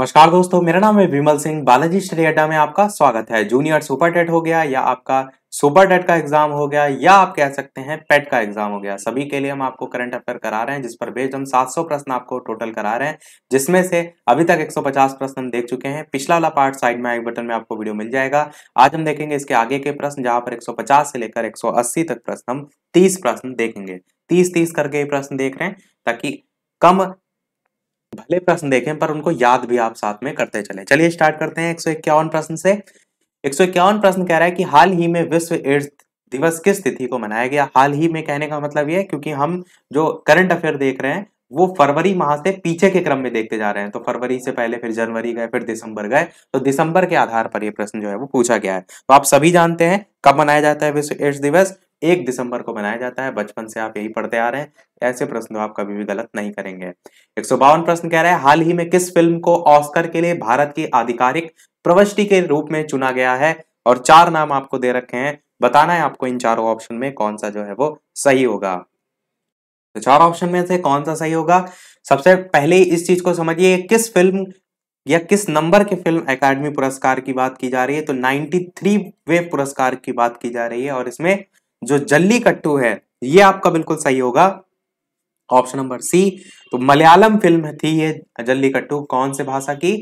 नमस्कार दोस्तों मेरा नाम है विमल सिंह बालाजी स्टडी अड्डा में आपका स्वागत है जूनियर सुपर टेट हो गया या आपका सुपर टेट का एग्जाम हो गया या आप कह सकते हैं पेट का एग्जाम हो गया सभी के लिए हम आपको करंट अफेयर करा रहे हैं जिस पर बेस्ड हम 700 प्रश्न आपको टोटल करा रहे हैं जिसमें से अभी तक 150 प्रश्न हम देख चुके हैं पिछला वाला पार्ट साइड में आई बटन में आपको वीडियो मिल जाएगा आज हम देखेंगे इसके आगे के प्रश्न जहां पर एक से लेकर एक तक प्रश्न हम तीस प्रश्न देखेंगे तीस तीस करके प्रश्न देख रहे हैं ताकि कम भले प्रश्न देखें पर उनको याद भी आप साथ में करते चले चलिए स्टार्ट करते हैं एक प्रश्न से एक प्रश्न कह रहा है कि हाल ही में विश्व एड्स दिवस किस तिथि को मनाया गया हाल ही में कहने का मतलब यह है क्योंकि हम जो करंट अफेयर देख रहे हैं वो फरवरी माह से पीछे के क्रम में देखते जा रहे हैं तो फरवरी से पहले फिर जनवरी गए फिर दिसंबर गए तो दिसंबर के आधार पर ये प्रश्न जो है वो पूछा गया है तो आप सभी जानते हैं कब मनाया जाता है विश्व एड्स दिवस एक दिसंबर को मनाया जाता है बचपन से आप यही पढ़ते आ रहे हैं ऐसे प्रश्न आप कभी भी गलत नहीं करेंगे एक प्रश्न कह रहा है हाल ही में किस फिल्म को ऑस्कर के लिए भारत की आधिकारिक प्रवष्टि के रूप में चुना गया है और चार नाम आपको दे रखे हैं बताना है आपको इन चारों ऑप्शन में कौन सा जो है वो सही होगा तो चार ऑप्शन में से कौन सा सही होगा सबसे पहले इस चीज को समझिए किस फिल्म या किस नंबर के फिल्म एकेडमी पुरस्कार की बात की जा रही है तो 93 वे पुरस्कार की बात की जा रही है और इसमें जो जल्ली कट्टू है ये आपका बिल्कुल सही होगा ऑप्शन नंबर सी तो मलयालम फिल्म थी ये कट्टू कौन से भाषा की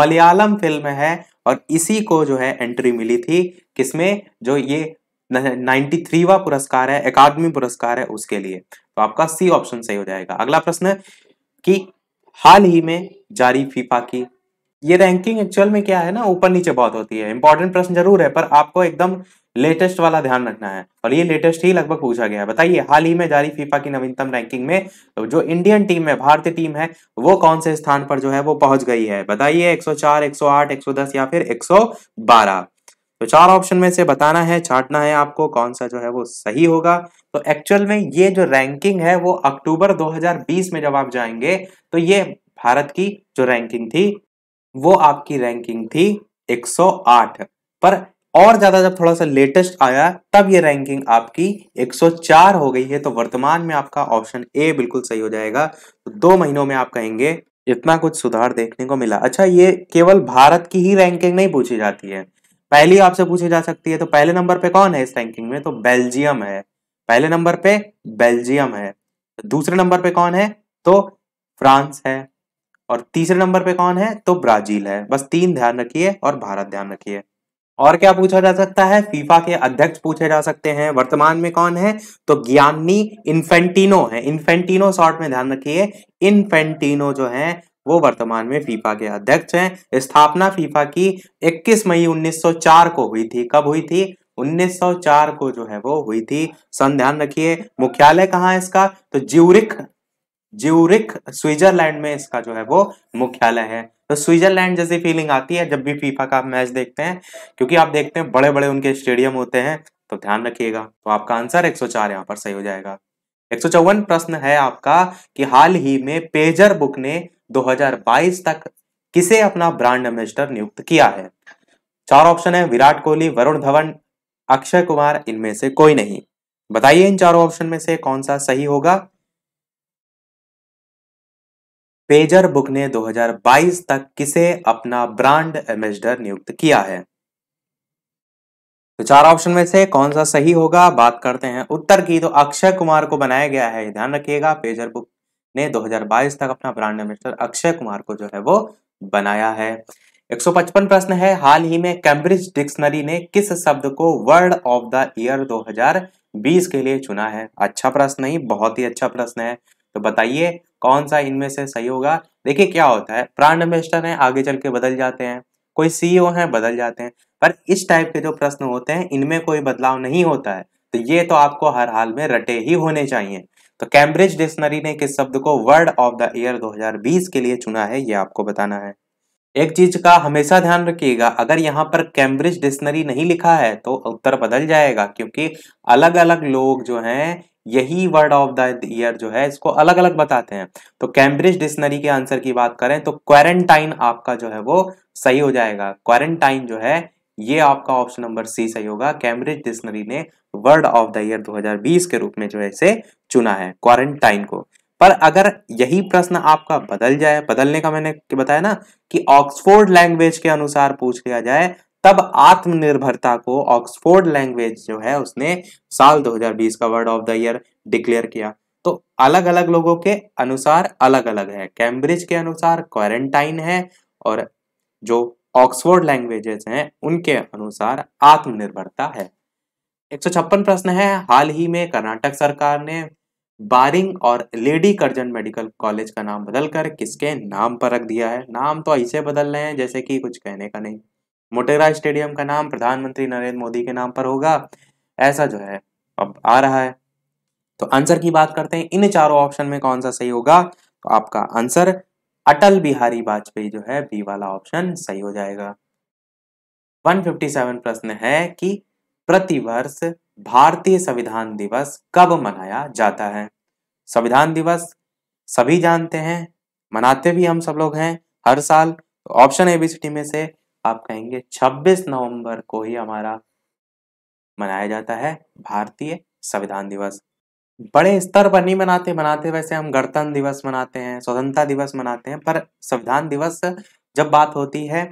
मलयालम फिल्म है और इसी को जो है एंट्री मिली थी किसमें जो ये नाइन्टी थ्रीवा पुरस्कार है अकादमी पुरस्कार है उसके लिए तो आपका सी ऑप्शन सही हो जाएगा अगला प्रश्न कि हाल ही में जारी फीफा की ये रैंकिंग एक्चुअल में क्या है ना ऊपर नीचे बहुत होती है इंपॉर्टेंट प्रश्न जरूर है पर आपको एकदम लेटेस्ट वाला ध्यान रखना है और ये लेटेस्ट ही लगभग पूछा गया है बताइए हाल ही में जारी फीफा की नवीनतम रैंकिंग में जो इंडियन टीम है भारतीय टीम है वो कौन से स्थान पर जो है वो पहुंच गई है बताइए 104, 108, 110 या फिर 112 तो चार ऑप्शन में से बताना है छाटना है आपको कौन सा जो है वो सही होगा तो एक्चुअल में ये जो रैंकिंग है वो अक्टूबर 2020 में जब आप जाएंगे तो ये भारत की जो रैंकिंग थी वो आपकी रैंकिंग थी 108 पर और ज्यादा जब थोड़ा सा लेटेस्ट आया तब ये रैंकिंग आपकी 104 हो गई है तो वर्तमान में आपका ऑप्शन ए बिल्कुल सही हो जाएगा तो दो महीनों में आप कहेंगे इतना कुछ सुधार देखने को मिला अच्छा ये केवल भारत की ही रैंकिंग नहीं पूछी जाती है पहली आपसे पूछी जा सकती है तो पहले नंबर पे कौन है इस रैंकिंग में तो बेल्जियम है पहले नंबर पे बेल्जियम है दूसरे नंबर पे कौन है तो फ्रांस है और तीसरे नंबर पे कौन है तो ब्राजील है बस तीन ध्यान रखिए और भारत ध्यान रखिए और क्या पूछा जा सकता है फीफा के अध्यक्ष पूछे जा सकते हैं वर्तमान में कौन है तो ज्ञानी इन्फेंटिनो है इन्फेंटिनो शॉर्ट में ध्यान रखिए इन्फेंटिनो जो है वो वर्तमान में फीफा के अध्यक्ष हैं स्थापना फीफा की 21 मई 1904 को हुई थी कब हुई थी 1904 को जो है वो हुई थी सन ध्यान रखिए मुख्यालय कहाँ है इसका तो ज्यूरिक ज्यूरिक स्विट्जरलैंड में इसका जो है वो मुख्यालय है तो स्विट्जरलैंड जैसी फीलिंग आती है जब भी फीफा का आप मैच देखते हैं क्योंकि आप देखते हैं बड़े बड़े उनके स्टेडियम होते हैं तो ध्यान रखिएगा तो आपका आंसर 104 यहाँ पर सही हो जाएगा एक प्रश्न है आपका कि हाल ही में पेजर बुक ने 2022 तक किसे अपना ब्रांड एम्बेसडर नियुक्त किया है चार ऑप्शन है विराट कोहली वरुण धवन अक्षय कुमार इनमें से कोई नहीं बताइए इन चारों ऑप्शन में से कौन सा सही होगा पेजर बुक ने 2022 तक किसे अपना ब्रांड एम्बेसडर नियुक्त किया है तो चार ऑप्शन में से कौन सा सही होगा बात करते हैं उत्तर की तो अक्षय कुमार को बनाया गया है ध्यान रखिएगा पेजर बुक ने 2022 तक अपना ब्रांड एम्बेसडर अक्षय कुमार को जो है वो बनाया है 155 प्रश्न है हाल ही में कैम्ब्रिज डिक्शनरी ने किस शब्द को वर्ड ऑफ द ईयर 2020 के लिए चुना है अच्छा प्रश्न नहीं बहुत ही अच्छा प्रश्न है तो बताइए कौन सा इनमें से सही होगा देखिए क्या होता है ब्रांड एम्बेस्टर है आगे चल के बदल जाते हैं कोई सीईओ e है बदल जाते हैं पर इस टाइप के जो प्रश्न होते हैं इनमें कोई बदलाव नहीं होता है तो ये तो आपको हर हाल में रटे ही होने चाहिए तो कैम्ब्रिज डिक्शनरी ने किस शब्द को वर्ड ऑफ द ईयर 2020 के लिए चुना है ये आपको बताना है एक चीज का हमेशा ध्यान रखिएगा अगर यहाँ पर कैम्ब्रिज डिक्शनरी नहीं लिखा है तो उत्तर बदल जाएगा क्योंकि अलग अलग लोग जो हैं यही वर्ड ऑफ द ईयर जो है इसको अलग अलग बताते हैं तो कैम्ब्रिज डिक्शनरी के आंसर की बात करें तो क्वारंटाइन आपका जो है वो सही हो जाएगा क्वारंटाइन जो है ये आपका ऑप्शन नंबर सी सही होगा कैम्ब्रिज डिक्शनरी ने वर्ड ऑफ द ईयर 2020 के रूप में जो है इसे चुना है क्वारंटाइन को पर अगर यही प्रश्न आपका बदल जाए बदलने का मैंने बताया ना कि ऑक्सफोर्ड लैंग्वेज के अनुसार पूछ लिया जाए तब आत्मनिर्भरता को ऑक्सफोर्ड लैंग्वेज जो है उसने साल 2020 का word of the year declare किया तो अलग अलग लोगों के अनुसार अलग अलग है कैम्ब्रिज के अनुसार क्वारंटाइन है और जो ऑक्सफोर्ड लैंग्वेजेस हैं उनके अनुसार आत्मनिर्भरता है एक प्रश्न है हाल ही में कर्नाटक सरकार ने बारिंग और लेडी करजन मेडिकल कॉलेज का नाम बदलकर किसके नाम पर रख दिया है नाम तो ऐसे बदल रहे हैं जैसे कि कुछ कहने का नहीं मोटेरा स्टेडियम का नाम प्रधानमंत्री नरेंद्र मोदी के नाम पर होगा ऐसा जो है अब आ रहा है तो आंसर की बात करते हैं इन चारों ऑप्शन में कौन सा सही होगा तो आपका आंसर अटल बिहारी वाजपेयी जो है बी वाला ऑप्शन सही हो जाएगा 157 प्रश्न है कि प्रतिवर्ष भारतीय संविधान दिवस कब मनाया जाता है संविधान दिवस सभी जानते हैं मनाते भी हम सब लोग हैं हर साल तो ऑप्शन तो ए बी सी टी में से आप कहेंगे 26 नवंबर को ही हमारा मनाया जाता है भारतीय संविधान दिवस बड़े स्तर पर नहीं मनाते मनाते वैसे हम गणतंत्र दिवस मनाते हैं स्वतंत्रता दिवस मनाते हैं पर संविधान दिवस जब बात होती है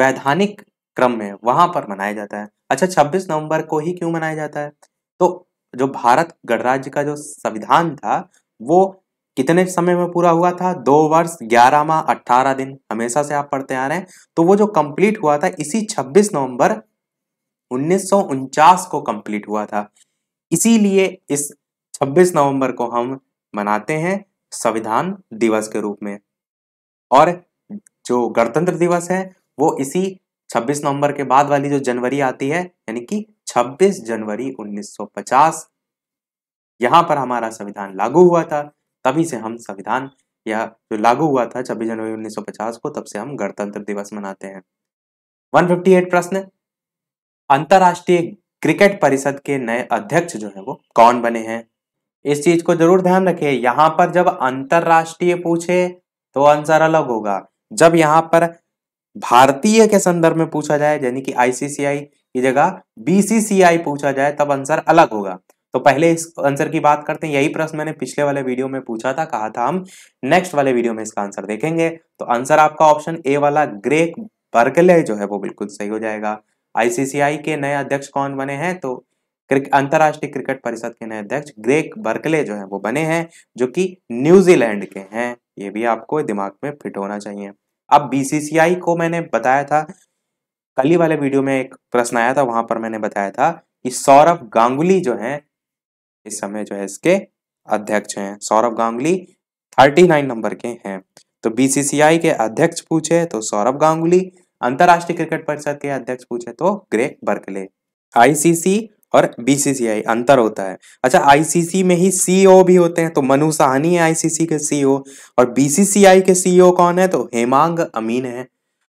वैधानिक क्रम में वहां पर मनाया जाता है अच्छा 26 नवंबर को ही क्यों मनाया जाता है तो जो भारत गणराज्य का जो संविधान था वो कितने समय में पूरा हुआ था दो वर्ष ग्यारह माह अट्ठारह दिन हमेशा से आप पढ़ते आ रहे हैं तो वो जो कंप्लीट हुआ था इसी 26 नवंबर उन्नीस को कंप्लीट हुआ था इसीलिए इस 26 नवंबर को हम मनाते हैं संविधान दिवस के रूप में और जो गणतंत्र दिवस है वो इसी 26 नवंबर के बाद वाली जो जनवरी आती है यानी कि 26 जनवरी 1950 यहां पर हमारा संविधान लागू हुआ था तभी से हम संविधान या जो लागू हुआ था छब्बीस जनवरी 1950 को तब से हम गणतंत्र दिवस मनाते हैं 158 प्रश्न अंतर्राष्ट्रीय क्रिकेट परिषद के नए अध्यक्ष जो है वो कौन बने हैं इस चीज को जरूर ध्यान रखें यहां पर जब अंतरराष्ट्रीय पूछे तो आंसर अलग होगा जब यहां पर भारतीय के संदर्भ में पूछा जाए यानी कि आईसीसीआई की जगह बीसीसीआई पूछा जाए तब आंसर अलग होगा तो पहले इस आंसर की बात करते हैं यही प्रश्न मैंने पिछले वाले वीडियो में पूछा था कहा था हम नेक्स्ट वाले वीडियो में इसका आंसर देखेंगे तो आंसर आपका ऑप्शन ए वाला ग्रेक बर्गले जो है वो बिल्कुल सही हो जाएगा आईसीसीआई के नए अध्यक्ष कौन बने हैं तो अंतर्राष्ट्रीय क्रिकेट परिषद के नए अध्यक्ष ग्रेक बर्कले जो है वो बने हैं जो कि न्यूजीलैंड के हैं ये भी आपको दिमाग में फिट होना चाहिए अब बीसीसीआई को मैंने बताया था कल ही वाले वीडियो में एक प्रश्न आया था वहां पर मैंने बताया था कि सौरभ गांगुली जो है इस समय जो है इसके अध्यक्ष हैं सौरभ गांगुली 39 नंबर के हैं तो बीसीसीआई के अध्यक्ष पूछे तो सौरभ गांगुली अंतर्राष्ट्रीय क्रिकेट परिषद के अध्यक्ष पूछे तो ग्रेग बर्कले आईसीसी और बीसीसीआई अंतर होता है अच्छा आईसीसी में ही सीईओ e भी होते हैं तो मनु साहनी है आईसीसी के सीईओ e और बीसीसीआई के सीईओ e कौन है तो हेमांग अमीन है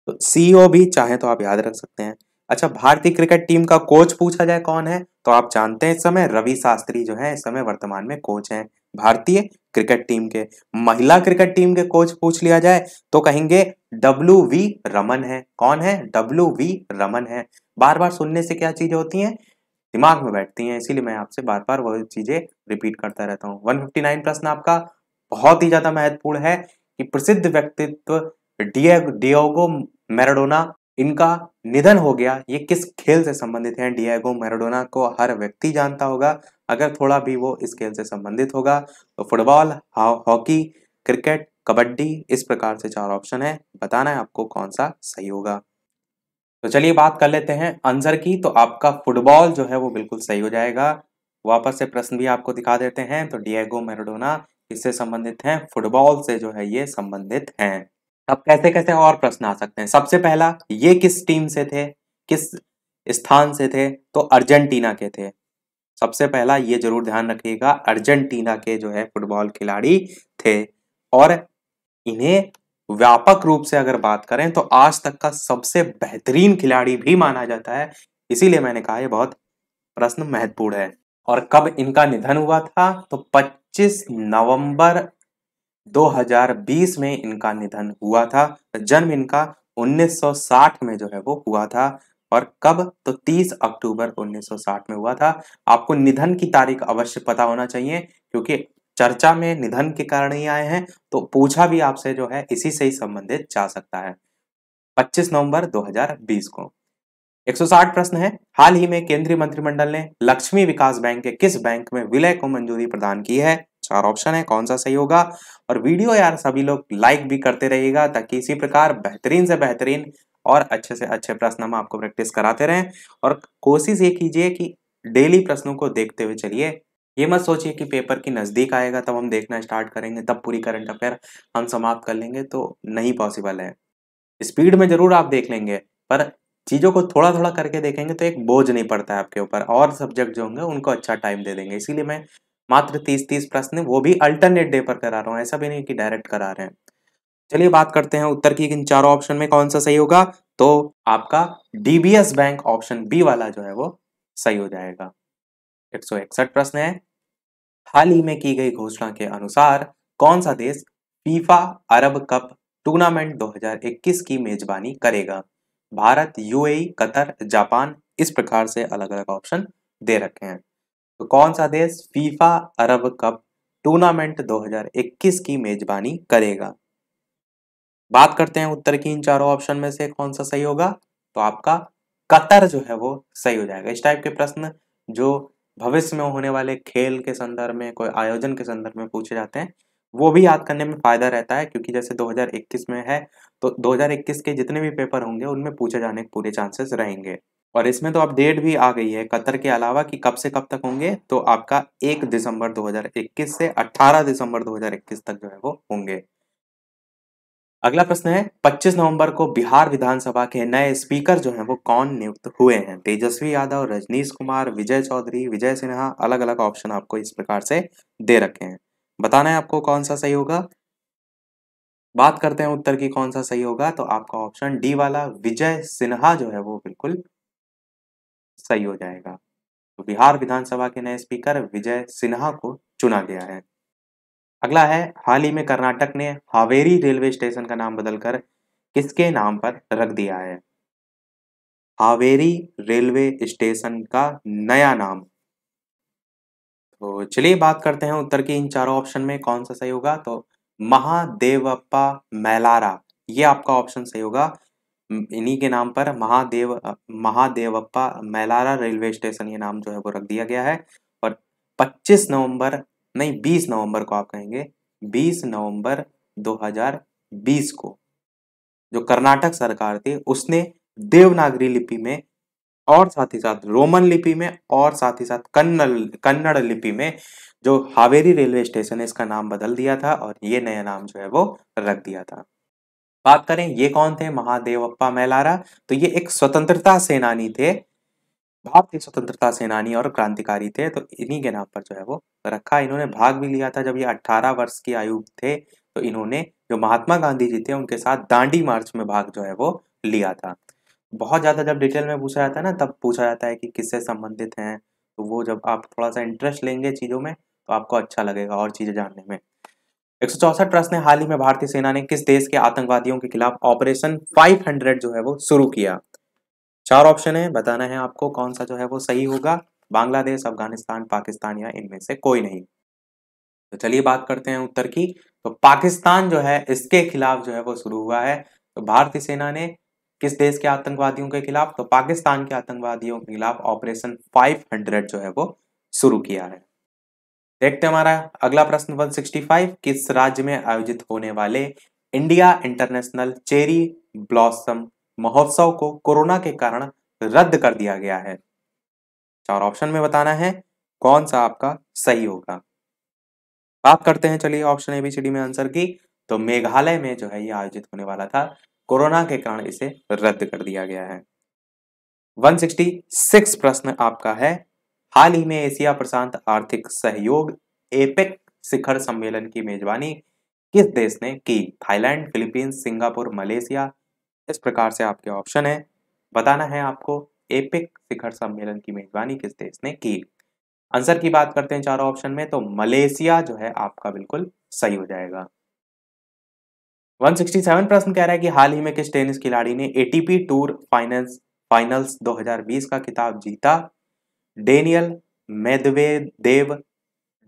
तो सीईओ भी चाहे तो आप याद रख सकते हैं अच्छा भारतीय क्रिकेट टीम का कोच पूछा जाए कौन है तो आप जानते हैं इस समय रवि शास्त्री जो है इस समय वर्तमान में कोच हैं भारतीय क्रिकेट टीम के महिला क्रिकेट टीम के कोच पूछ लिया जाए तो कहेंगे डब्ल्यू वी रमन है कौन है डब्ल्यू वी रमन है बार बार सुनने से क्या चीजें होती हैं दिमाग में बैठती हैं इसीलिए मैं आपसे बार बार वो चीजें रिपीट करता रहता हूँ वन प्रश्न आपका बहुत ही ज्यादा महत्वपूर्ण है कि प्रसिद्ध व्यक्तित्व डियोगो मैराडोना इनका निधन हो गया ये किस खेल से संबंधित हैं डिएगो मैराडोना को हर व्यक्ति जानता होगा अगर थोड़ा भी वो इस खेल से संबंधित होगा तो फुटबॉल हॉकी क्रिकेट कबड्डी इस प्रकार से चार ऑप्शन है बताना है आपको कौन सा सही होगा तो चलिए बात कर लेते हैं आंसर की तो आपका फुटबॉल जो है वो बिल्कुल सही हो जाएगा वापस से प्रश्न भी आपको दिखा देते हैं तो डिएगो मैराडोना इससे संबंधित हैं फुटबॉल से जो है ये संबंधित हैं अब कैसे कैसे और प्रश्न आ सकते हैं सबसे पहला ये किस टीम से थे किस स्थान से थे तो अर्जेंटीना के थे सबसे पहला ये जरूर ध्यान रखिएगा अर्जेंटीना के जो है फुटबॉल खिलाड़ी थे और इन्हें व्यापक रूप से अगर बात करें तो आज तक का सबसे बेहतरीन खिलाड़ी भी माना जाता है इसीलिए मैंने कहा यह बहुत प्रश्न महत्वपूर्ण है और कब इनका निधन हुआ था तो 25 नवंबर 2020 में इनका निधन हुआ था जन्म इनका 1960 में जो है वो हुआ था और कब तो 30 अक्टूबर 1960 में हुआ था आपको निधन की तारीख अवश्य पता होना चाहिए क्योंकि चर्चा में निधन के कारण ही आए हैं तो पूछा भी आपसे जो है इसी से ही संबंधित जा सकता है 25 नवंबर 2020 को 160 प्रश्न है हाल ही में केंद्रीय मंत्रिमंडल ने लक्ष्मी विकास बैंक के किस बैंक में विलय को मंजूरी प्रदान की है चार ऑप्शन है कौन सा सही होगा और वीडियो यार सभी लोग लाइक भी करते रहिएगा ताकि इसी प्रकार बेहतरीन से बेहतरीन और अच्छे से अच्छे प्रश्न हम आपको प्रैक्टिस कराते रहें और कोशिश ये कीजिए कि डेली प्रश्नों को देखते हुए चलिए ये मत सोचिए कि पेपर की नज़दीक आएगा तब हम देखना स्टार्ट करेंगे तब पूरी करंट अफेयर हम समाप्त कर लेंगे तो नहीं पॉसिबल है स्पीड में ज़रूर आप देख लेंगे पर चीज़ों को थोड़ा थोड़ा करके देखेंगे तो एक बोझ नहीं पड़ता है आपके ऊपर और सब्जेक्ट जो होंगे उनको अच्छा टाइम दे देंगे इसीलिए मैं मात्र तीस तीस प्रश्न वो भी अल्टरनेट डे पर करा रहा हूँ ऐसा भी नहीं कि डायरेक्ट करा रहे हैं चलिए बात करते हैं उत्तर की इन चारों ऑप्शन में कौन सा सही होगा तो आपका डीबीएस बैंक ऑप्शन बी वाला जो है वो सही हो जाएगा एक प्रश्न है हाल ही में की गई घोषणा के अनुसार कौन सा देश फीफा अरब कप टूर्नामेंट 2021 की मेजबानी करेगा भारत यूएई कतर जापान इस प्रकार से अलग अलग ऑप्शन दे रखे हैं तो कौन सा देश फीफा अरब कप टूर्नामेंट 2021 की मेजबानी करेगा बात करते हैं उत्तर की इन चारों ऑप्शन में से कौन सा सही होगा तो आपका कतर जो है वो सही हो जाएगा इस टाइप के प्रश्न जो भविष्य में होने वाले खेल के संदर्भ में कोई आयोजन के संदर्भ में पूछे जाते हैं वो भी याद करने में फायदा रहता है क्योंकि जैसे 2021 में है तो 2021 के जितने भी पेपर होंगे उनमें पूछे जाने के पूरे चांसेस रहेंगे और इसमें तो अब डेट भी आ गई है कतर के अलावा कि कब से कब तक होंगे तो आपका एक दिसंबर 2021 से 18 दिसंबर 2021 तक जो है वो होंगे अगला प्रश्न है 25 नवंबर को बिहार विधानसभा के नए स्पीकर जो हैं वो कौन नियुक्त हुए हैं तेजस्वी यादव रजनीश कुमार विजय चौधरी विजय सिन्हा अलग अलग ऑप्शन आपको इस प्रकार से दे रखे हैं बताना है आपको कौन सा सही होगा बात करते हैं उत्तर की कौन सा सही होगा तो आपका ऑप्शन डी वाला विजय सिन्हा जो है वो बिल्कुल सही हो जाएगा तो बिहार विधानसभा के नए स्पीकर विजय सिन्हा को चुना गया है अगला है हाल ही में कर्नाटक ने हावेरी रेलवे स्टेशन का नाम बदलकर किसके नाम पर रख दिया है हावेरी रेलवे स्टेशन का नया नाम तो चलिए बात करते हैं उत्तर के इन चारों ऑप्शन में कौन सा सही होगा तो महादेवप्पा मैलारा ये आपका ऑप्शन सही होगा इन्हीं के नाम पर महादेव महादेवप्पा मैलारा रेलवे स्टेशन ये नाम जो है वो रख दिया गया है और 25 नवंबर नहीं 20 नवंबर को आप कहेंगे 20 नवंबर 2020 को जो कर्नाटक सरकार थी उसने देवनागरी लिपि में और साथ ही साथ रोमन लिपि में और साथ ही साथ कन्नड़ कन्नड़ लिपि में जो हावेरी रेलवे स्टेशन है इसका नाम बदल दिया था और ये नया नाम जो है वो रख दिया था बात करें ये कौन थे महादेवप्पा मैलारा तो ये एक स्वतंत्रता सेनानी थे भारतीय स्वतंत्रता सेनानी और क्रांतिकारी थे तो इन्हीं के नाम पर जो है वो रखा इन्होंने भाग भी लिया था जब ये 18 वर्ष की आयु थे तो इन्होंने जो महात्मा गांधी जी थे उनके साथ दांडी मार्च में भाग जो है वो लिया था बहुत ज़्यादा जब डिटेल में पूछा जाता है ना तब पूछा जाता है कि किससे संबंधित हैं तो वो जब आप थोड़ा सा इंटरेस्ट लेंगे चीज़ों में तो आपको अच्छा लगेगा और चीज़ें जानने में एक ट्रस्ट ने हाल ही में भारतीय सेना ने किस देश के आतंकवादियों के खिलाफ ऑपरेशन 500 जो है वो शुरू किया चार ऑप्शन है बताना है आपको कौन सा जो है वो सही होगा बांग्लादेश अफगानिस्तान पाकिस्तान या इनमें से कोई नहीं तो चलिए बात करते हैं उत्तर की तो पाकिस्तान जो है इसके खिलाफ जो है वो शुरू हुआ है तो भारतीय सेना ने किस देश के आतंकवादियों के खिलाफ तो पाकिस्तान के आतंकवादियों के खिलाफ ऑपरेशन 500 जो है वो शुरू किया है देखते हैं हमारा अगला प्रश्न 165 किस राज्य में आयोजित होने वाले इंडिया इंटरनेशनल चेरी ब्लॉसम महोत्सव को कोरोना के कारण रद्द कर दिया गया है चार ऑप्शन में बताना है कौन सा आपका सही होगा बात करते हैं चलिए option A B C D में आंसर की तो मेघालय में जो है ये आयोजित होने वाला था कोरोना के कारण इसे रद्द कर दिया गया है 166 प्रश्न आपका है हाल ही में एशिया प्रशांत आर्थिक सहयोग एपेक शिखर सम्मेलन की मेजबानी किस देश ने की थाईलैंड फिलीपींस सिंगापुर मलेशिया इस प्रकार से आपके ऑप्शन है बताना है आपको एपिक शिखर सम्मेलन की मेजबानी किस देश ने की आंसर की बात करते हैं चारों ऑप्शन में तो मलेशिया जो है आपका बिल्कुल सही हो जाएगा 167 प्रश्न कह रहा है कि हाल ही में किस टेनिस खिलाड़ी ने एटीपी टूर फाइनल्स फाइनल्स 2020 का खिताब जीता Daniel Medvedev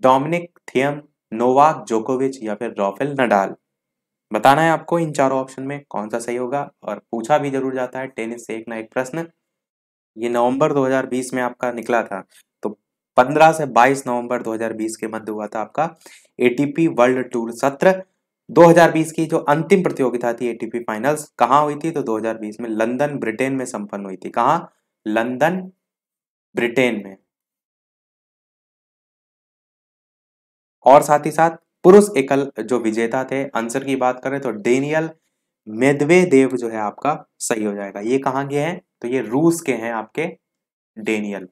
Dominic Thiem Novak जोकोविच या फिर रॉफेल नडाल बताना है आपको इन चारों ऑप्शन में कौन सा सही होगा और पूछा भी जरूर जाता है टेनिस से एक ना एक प्रश्न ये नवंबर 2020 में आपका निकला था तो 15 से 22 नवंबर 2020 के मध्य हुआ था आपका एटीपी वर्ल्ड टूर सत्र 2020 की जो अंतिम प्रतियोगिता थी एटीपी फाइनल्स कहाँ हुई थी तो 2020 में लंदन ब्रिटेन में संपन्न हुई थी कहाँ लंदन ब्रिटेन में और साथ ही साथ पुरुष एकल जो विजेता थे आंसर की बात करें तो डेनियल मेदवेदेव जो है आपका सही हो जाएगा ये कहाँ के हैं तो ये रूस के हैं आपके डेनियल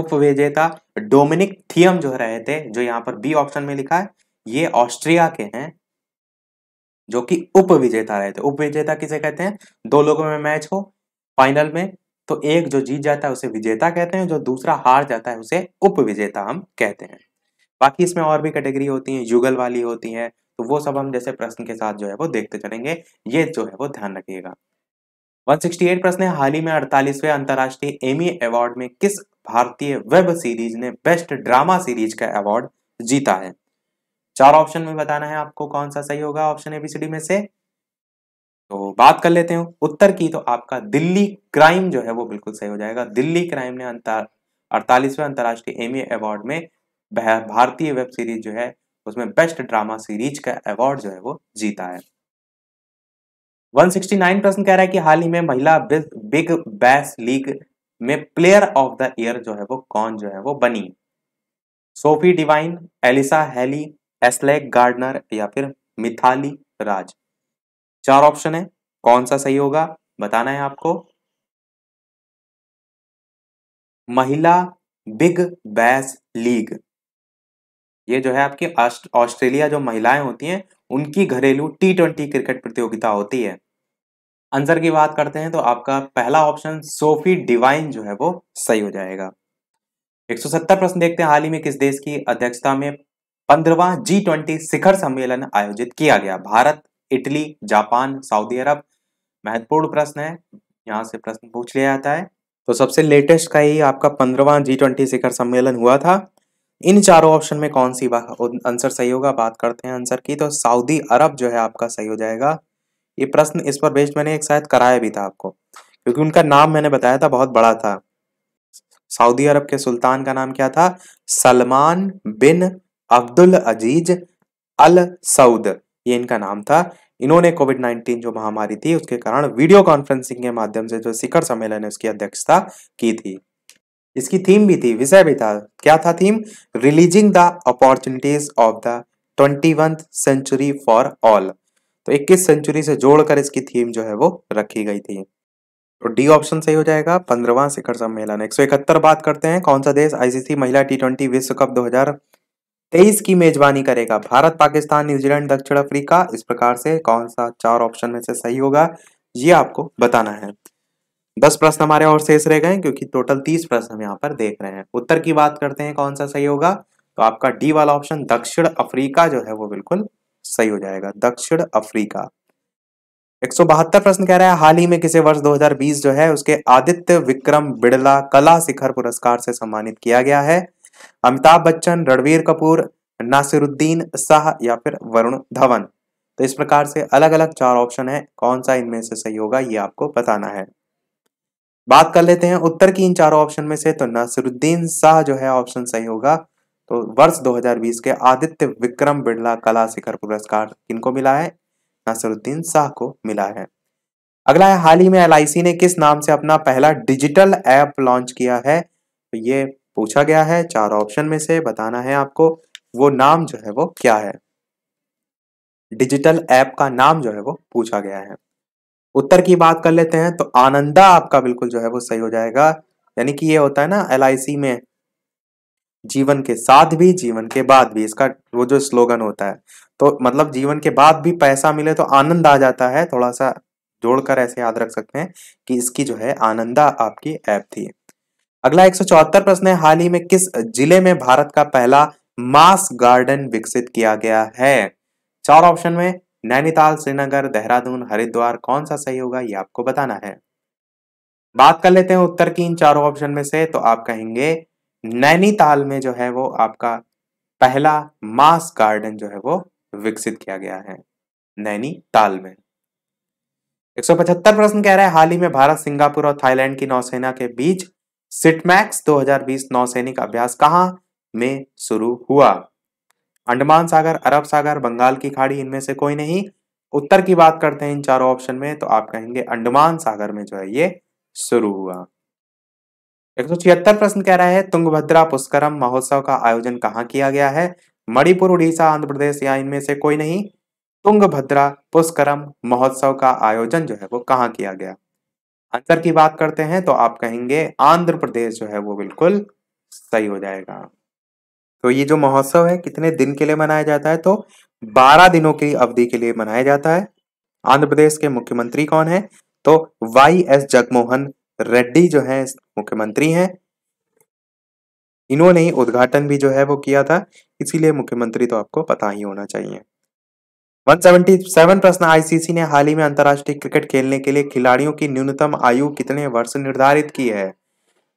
उप विजेता डोमिनिक थियम जो रहे थे जो यहाँ पर बी ऑप्शन में लिखा है ये ऑस्ट्रिया के हैं जो कि उप विजेता रहे थे उप विजेता किसे कहते हैं दो लोगों में मैच हो फाइनल में तो एक जो जीत जाता है उसे विजेता कहते हैं जो दूसरा हार जाता है उसे उपविजेता हम कहते हैं बाकी इसमें और भी कैटेगरी होती है युगल वाली होती है तो वो सब हम जैसे प्रश्न के साथ जो है वो देखते चलेंगे ये जो है वो ध्यान रखिएगा 168 प्रश्न है हाल ही में 48वें अंतर्राष्ट्रीय एमी अवार्ड में किस भारतीय वेब सीरीज ने बेस्ट ड्रामा सीरीज का अवार्ड जीता है चार ऑप्शन में बताना है आपको कौन सा सही होगा ऑप्शन एबीसीडी में से तो बात कर लेते हैं उत्तर की तो आपका दिल्ली क्राइम जो है वो बिल्कुल सही हो जाएगा दिल्ली क्राइम ने अंतर अड़तालीसवें अंतर्राष्ट्रीय एमी अवार्ड में भारतीय वेब सीरीज जो है उसमें बेस्ट ड्रामा सीरीज का अवार्ड जो है वो जीता है 169 प्रश्न कह रहा है कि हाल ही में महिला बिग बैस लीग में प्लेयर ऑफ द ईयर जो है वो कौन जो है वो बनी Sophie Devine Alyssa Healy Ashleigh Gardner या फिर मिथाली राज चार ऑप्शन है कौन सा सही होगा बताना है आपको महिला बिग बैस लीग ये जो है आपकी ऑस्ट्रेलिया जो महिलाएं होती हैं उनकी घरेलू टी ट्वेंटी क्रिकेट प्रतियोगिता होती है आंसर की बात करते हैं तो आपका पहला ऑप्शन सोफी डिवाइन जो है वो सही हो जाएगा 170 प्रश्न देखते हैं हाल ही में किस देश की अध्यक्षता में पंद्रवा जी ट्वेंटी शिखर सम्मेलन आयोजित किया गया Bharat Italy Japan Saudi Arab महत्वपूर्ण प्रश्न है यहाँ से प्रश्न पूछ लिया जाता है तो सबसे लेटेस्ट का ही आपका पंद्रवा जी ट्वेंटी शिखर सम्मेलन हुआ था इन चारों ऑप्शन में कौन सी आंसर सही होगा बात करते हैं आंसर की तो सऊदी अरब जो है आपका सही हो जाएगा ये प्रश्न इस पर बेस्ट मैंने एक शायद कराया भी था आपको क्योंकि उनका नाम मैंने बताया था बहुत बड़ा था सऊदी अरब के सुल्तान का नाम क्या था सलमान बिन अब्दुल अजीज अल सऊद ये इनका नाम था इन्होंने कोविड 19 जो महामारी थी उसके कारण वीडियो कॉन्फ्रेंसिंग के माध्यम से जो शिखर सम्मेलन है उसकी अध्यक्षता की थी इसकी थीम भी थी विषय भी था क्या था theme realising the opportunities of the twenty century for all तो इक्कीस सेंचुरी से जोड़कर इसकी थीम जो है वो रखी गई थी तो डी ऑप्शन सही हो जाएगा पंद्रवा शिखर सम्मेलन एक सौ इकहत्तर बात करते हैं कौन सा देश आईसीसी महिला टी ट्वेंटी विश्व कप 2000 तेईस की मेजबानी करेगा भारत पाकिस्तान न्यूजीलैंड दक्षिण अफ्रीका इस प्रकार से कौन सा चार ऑप्शन में से सही होगा ये आपको बताना है दस प्रश्न हमारे और शेष रह गए क्योंकि टोटल तीस प्रश्न हम यहाँ पर देख रहे हैं उत्तर की बात करते हैं कौन सा सही होगा तो आपका डी वाला ऑप्शन दक्षिण अफ्रीका जो है वो बिल्कुल सही हो जाएगा दक्षिण अफ्रीका एक प्रश्न कह रहा है हाल ही में किसे वर्ष 2020 जो है उसके आदित्य विक्रम बिड़ला कला शिखर पुरस्कार से सम्मानित किया गया है अमिताभ बच्चन रणवीर कपूर नासिरुद्दीन शाह या फिर वरुण धवन तो इस प्रकार से अलग अलग चार ऑप्शन है कौन सा इनमें से सही होगा ये आपको बताना है बात कर लेते हैं उत्तर की इन चारों ऑप्शन में से तो नसरुद्दीन शाह जो है ऑप्शन सही होगा तो वर्ष 2020 के आदित्य विक्रम बिड़ला कला शिखर पुरस्कार किनको मिला है नसरुद्दीन शाह को मिला है अगला है हाल ही में एल ने किस नाम से अपना पहला डिजिटल ऐप लॉन्च किया है तो ये पूछा गया है चार ऑप्शन में से बताना है आपको वो नाम जो है वो क्या है डिजिटल ऐप का नाम जो है वो पूछा गया है उत्तर की बात कर लेते हैं तो आनंदा आपका बिल्कुल जो है वो सही हो जाएगा यानी कि ये होता है ना एल में जीवन के साथ भी जीवन के बाद भी इसका वो जो स्लोगन होता है तो मतलब जीवन के बाद भी पैसा मिले तो आनंद आ जाता है थोड़ा सा जोड़कर ऐसे याद रख सकते हैं कि इसकी जो है आनंदा आपकी ऐप थी अगला एक प्रश्न है हाल ही में किस जिले में भारत का पहला मास गार्डन विकसित किया गया है चार ऑप्शन में नैनीताल श्रीनगर देहरादून हरिद्वार कौन सा सही होगा ये आपको बताना है बात कर लेते हैं उत्तर की इन चारों ऑप्शन में से तो आप कहेंगे नैनीताल में जो है वो आपका पहला मास गार्डन जो है वो विकसित किया गया है नैनीताल में एक प्रश्न कह रहा है हाल ही में भारत सिंगापुर और थाईलैंड की नौसेना के बीच सिटमैक्स 2020 नौसैनिक अभ्यास कहा में शुरू हुआ अंडमान सागर अरब सागर बंगाल की खाड़ी इनमें से कोई नहीं उत्तर की बात करते हैं इन चारों ऑप्शन में तो आप कहेंगे अंडमान सागर में जो है ये शुरू हुआ एक सौ छिहत्तर प्रश्न कह रहा है तुंगभद्रा पुष्करम महोत्सव का आयोजन कहाँ किया गया है मणिपुर उड़ीसा आंध्र प्रदेश या इनमें से कोई नहीं तुंगभद्रा पुष्करम महोत्सव का आयोजन जो है वो कहाँ किया गया आंसर की बात करते हैं तो आप कहेंगे आंध्र प्रदेश जो है वो बिल्कुल सही हो जाएगा तो ये जो महोत्सव है कितने दिन के लिए मनाया जाता है तो 12 दिनों की अवधि के लिए मनाया जाता है आंध्र प्रदेश के मुख्यमंत्री कौन है तो वाई एस जगमोहन रेड्डी जो है मुख्यमंत्री हैं इन्होंने ही उद्घाटन भी जो है वो किया था इसीलिए मुख्यमंत्री तो आपको पता ही होना चाहिए 177 प्रश्न आईसीसी ने हाल ही में अंतरराष्ट्रीय क्रिकेट खेलने के लिए खिलाड़ियों की न्यूनतम आयु कितने वर्ष निर्धारित की है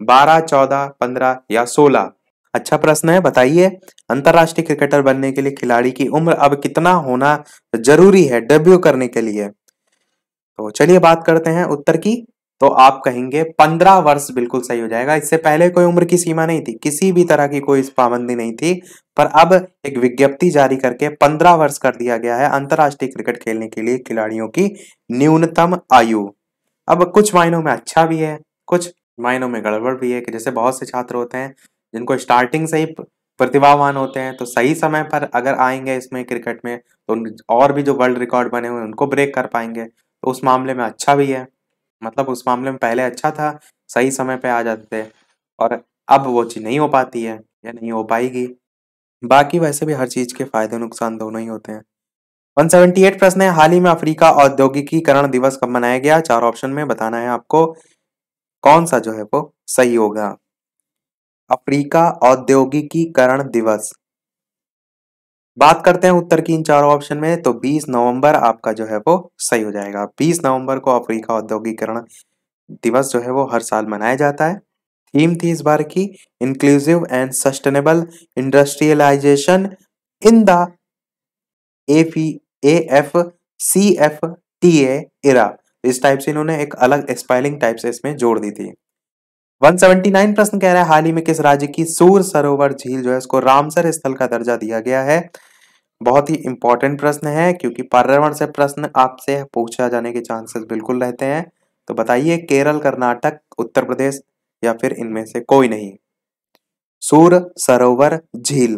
12, 14, 15 या 16? अच्छा प्रश्न है बताइए अंतरराष्ट्रीय क्रिकेटर बनने के लिए खिलाड़ी की उम्र अब कितना होना जरूरी है डेब्यू करने के लिए तो चलिए बात करते हैं उत्तर की तो आप कहेंगे पंद्रह वर्ष बिल्कुल सही हो जाएगा इससे पहले कोई उम्र की सीमा नहीं थी किसी भी तरह की कोई पाबंदी नहीं थी पर अब एक विज्ञप्ति जारी करके पंद्रह वर्ष कर दिया गया है अंतर्राष्ट्रीय क्रिकेट खेलने के लिए खिलाड़ियों की न्यूनतम आयु अब कुछ मायनों में अच्छा भी है कुछ मायनों में गड़बड़ भी है कि जैसे बहुत से छात्र होते हैं जिनको स्टार्टिंग से ही प्रतिभावान होते हैं तो सही समय पर अगर आएंगे इसमें क्रिकेट में तो और भी जो वर्ल्ड रिकॉर्ड बने हुए हैं उनको ब्रेक कर पाएंगे तो उस मामले में अच्छा भी है मतलब उस मामले में पहले अच्छा था, सही समय पे आ जाते थे और अब वो चीज़ नहीं हो पाती है या नहीं हो पाएगी। बाकी वैसे भी हर चीज़ के फ़ायदे-नुकसान दोनों ही होते हैं। 178 प्रश्न है, हाल ही में अफ्रीका औद्योगिकीकरण दिवस कब मनाया गया? चार ऑप्शन में बताना है आपको कौन-सा जो है वो सही होगा। अफ्रीका औद्योगिकीकरण दिवस बात करते हैं उत्तर की इन चारों ऑप्शन में तो 20 नवंबर आपका जो है वो सही हो जाएगा 20 नवंबर को अफ्रीका औद्योगिकरण दिवस जो है वो हर साल मनाया जाता है थीम थी इस बार की inclusive and sustainable industrialisation in the F F C F T era इस टाइप से इन्होंने एक अलग स्पाइलिंग टाइप से इसमें जोड़ दी थी 179 प्रश्न कह रहा है हाल ही में किस राज्य की सूर सरोवर झील जो है इसको रामसर स्थल का दर्जा दिया गया है बहुत ही इंपॉर्टेंट प्रश्न है क्योंकि पर्यावरण से प्रश्न आपसे पूछा जाने के चांसेस बिल्कुल रहते हैं तो बताइए केरल कर्नाटक उत्तर प्रदेश या फिर इनमें से कोई नहीं सूर सरोवर झील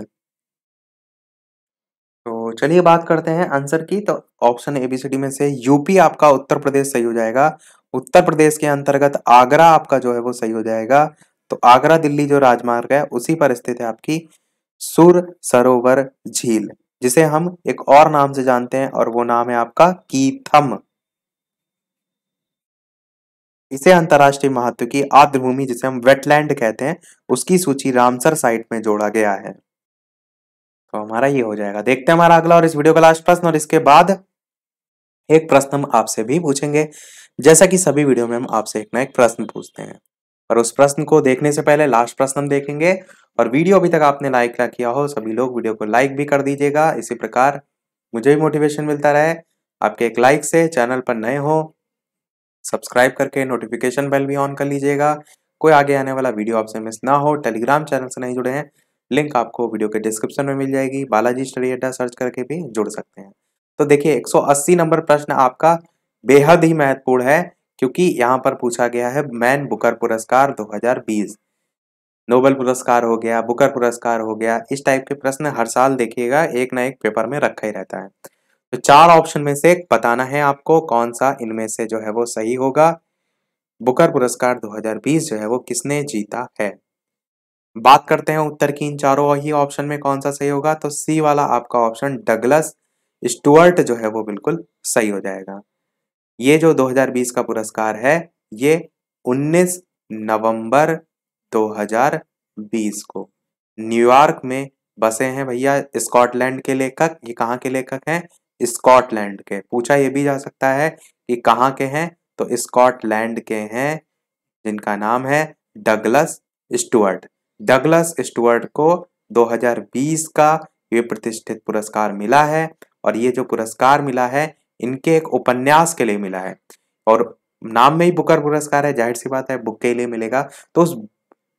तो चलिए बात करते हैं आंसर की तो ऑप्शन एबीसीडी में से यूपी आपका उत्तर प्रदेश सही हो जाएगा उत्तर प्रदेश के अंतर्गत आगरा आपका जो है वो सही हो जाएगा तो आगरा दिल्ली जो राजमार्ग है उसी पर स्थित है आपकी सुर सरोवर झील जिसे हम एक और नाम से जानते हैं और वो नाम है आपका कीथम इसे अंतरराष्ट्रीय महत्व की आर्द्रभूमि जिसे हम वेटलैंड कहते हैं उसकी सूची रामसर साइट में जोड़ा गया है तो हमारा ये हो जाएगा देखते हैं हमारा अगला और इस वीडियो का लास्ट प्रश्न और इसके बाद एक प्रश्न हम आपसे भी पूछेंगे जैसा कि सभी वीडियो में हम आपसे एक ना एक प्रश्न पूछते हैं और उस प्रश्न को देखने से पहले लास्ट प्रश्न हम देखेंगे और वीडियो अभी तक आपने लाइक ना किया हो सभी लोग वीडियो को लाइक भी कर दीजिएगा इसी प्रकार मुझे भी मोटिवेशन मिलता रहे आपके एक लाइक से चैनल पर नए हो सब्सक्राइब करके नोटिफिकेशन बेल भी ऑन कर लीजिएगा कोई आगे आने वाला वीडियो आपसे मिस ना हो टेलीग्राम चैनल से नहीं जुड़े हैं लिंक आपको वीडियो के डिस्क्रिप्शन में मिल जाएगी बालाजी स्टडी अड्डा सर्च करके भी जुड़ सकते हैं तो देखिए 180 नंबर प्रश्न आपका बेहद ही महत्वपूर्ण है क्योंकि यहाँ पर पूछा गया है मैन बुकर पुरस्कार 2020 नोबेल पुरस्कार हो गया बुकर पुरस्कार हो गया इस टाइप के प्रश्न हर साल देखिएगा एक ना एक पेपर में रखा ही रहता है तो चार ऑप्शन में से बताना है आपको कौन सा इनमें से जो है वो सही होगा बुकर पुरस्कार 2020 जो है वो किसने जीता है बात करते हैं उत्तर की इन चारों ही ऑप्शन में कौन सा सही होगा तो सी वाला आपका ऑप्शन डगलस स्टुअर्ट जो है वो बिल्कुल सही हो जाएगा ये जो 2020 का पुरस्कार है ये 19 नवंबर 2020 को न्यूयॉर्क में बसे हैं भैया स्कॉटलैंड के लेखक ये कहाँ के लेखक हैं स्कॉटलैंड के पूछा ये भी जा सकता है कि कहाँ के हैं तो स्कॉटलैंड के हैं जिनका नाम है डगलस स्टुअर्ट डगलस स्टुअर्ट को 2020 का ये प्रतिष्ठित पुरस्कार मिला है और ये जो पुरस्कार मिला है इनके एक उपन्यास के लिए मिला है और नाम में ही बुकर पुरस्कार है जाहिर सी बात है बुक के लिए मिलेगा तो उस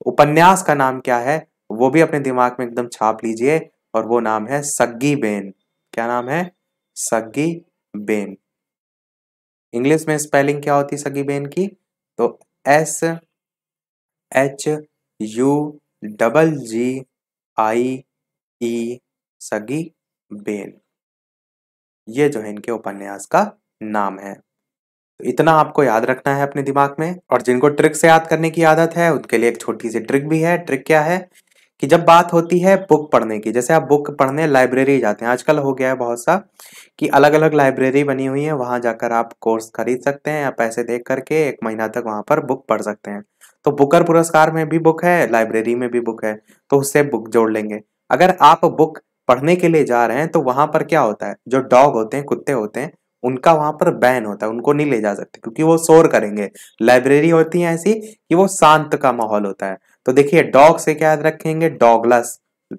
उपन्यास का नाम क्या है वो भी अपने दिमाग में एकदम छाप लीजिए और वो नाम है सग्गी बेन क्या नाम है सग्गी बेन इंग्लिश में स्पेलिंग क्या होती है सगी बेन की तो S H U double G I E Sagi ben ये जो है इनके उपन्यास का नाम है तो इतना आपको याद रखना है अपने दिमाग में और जिनको ट्रिक से याद करने की आदत है उनके लिए एक छोटी सी ट्रिक भी है ट्रिक क्या है कि जब बात होती है बुक पढ़ने की जैसे आप बुक पढ़ने लाइब्रेरी जाते हैं आजकल हो गया है बहुत सा कि अलग अलग लाइब्रेरी बनी हुई है वहां जाकर आप कोर्स खरीद सकते हैं या पैसे देख करके एक महीना तक वहां पर बुक पढ़ सकते हैं तो बुकर पुरस्कार में भी बुक है लाइब्रेरी में भी बुक है तो उससे बुक जोड़ लेंगे अगर आप बुक पढ़ने के लिए जा रहे हैं तो वहां पर क्या होता है जो डॉग होते हैं कुत्ते होते हैं उनका वहां पर बैन होता है उनको नहीं ले जा सकते क्योंकि वो शोर करेंगे लाइब्रेरी होती है ऐसी कि वो शांत का माहौल होता है तो देखिए डॉग से क्या याद रखेंगे डॉगलस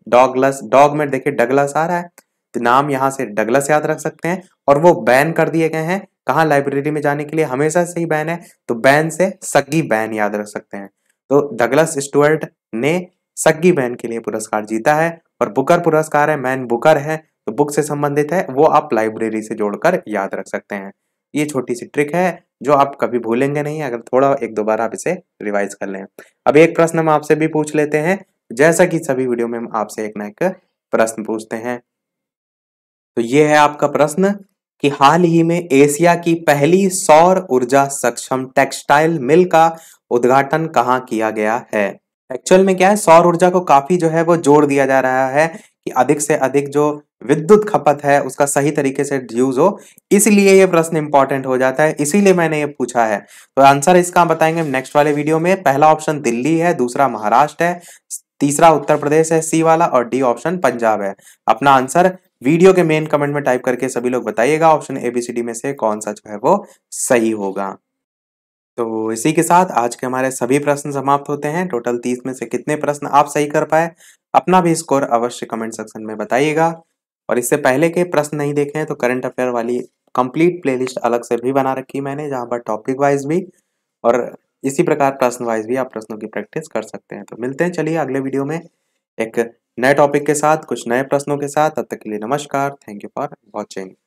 डॉगलस डॉग में देखिए डगलस आ रहा है तो नाम यहाँ से डगलस याद रख सकते हैं और वो बैन कर दिए गए हैं कहाँ लाइब्रेरी में जाने के लिए हमेशा से ही बैन है तो बैन से सगी बैन याद रख सकते हैं तो डगलस स्टूअर्ट ने सग्गी बहन के लिए पुरस्कार जीता है और बुकर पुरस्कार है मैन बुकर है तो बुक से संबंधित है वो आप लाइब्रेरी से जोड़कर याद रख सकते हैं ये छोटी सी ट्रिक है जो आप कभी भूलेंगे नहीं अगर थोड़ा एक दो बार आप इसे रिवाइज कर लें अब एक प्रश्न हम आपसे भी पूछ लेते हैं जैसा कि सभी वीडियो में हम आपसे एक ना एक प्रश्न पूछते हैं तो ये है आपका प्रश्न कि हाल ही में एशिया की पहली सौर ऊर्जा सक्षम टेक्सटाइल मिल का उद्घाटन कहाँ किया गया है एक्चुअल में क्या है सौर ऊर्जा को काफी जो है वो जोड़ दिया जा रहा है कि अधिक से अधिक जो विद्युत खपत है उसका सही तरीके से यूज हो इसलिए ये प्रश्न इंपॉर्टेंट हो जाता है इसीलिए मैंने ये पूछा है तो आंसर इसका बताएंगे नेक्स्ट वाले वीडियो में पहला ऑप्शन दिल्ली है दूसरा महाराष्ट्र है तीसरा उत्तर प्रदेश है सी वाला और डी ऑप्शन पंजाब है अपना आंसर वीडियो के मेन कमेंट में टाइप करके सभी लोग बताइएगा ऑप्शन एबीसीडी में से कौन सा जो है वो सही होगा तो इसी के साथ आज के हमारे सभी प्रश्न समाप्त होते हैं टोटल तीस में से कितने प्रश्न आप सही कर पाए अपना भी स्कोर अवश्य कमेंट सेक्शन में बताइएगा और इससे पहले के प्रश्न नहीं देखे हैं तो करंट अफेयर वाली कंप्लीट प्लेलिस्ट अलग से भी बना रखी मैंने जहाँ पर टॉपिक वाइज भी और इसी प्रकार प्रश्न वाइज भी आप प्रश्नों की प्रैक्टिस कर सकते हैं तो मिलते हैं चलिए अगले वीडियो में एक नए टॉपिक के साथ कुछ नए प्रश्नों के साथ तब तक के लिए नमस्कार थैंक यू फॉर वॉचिंग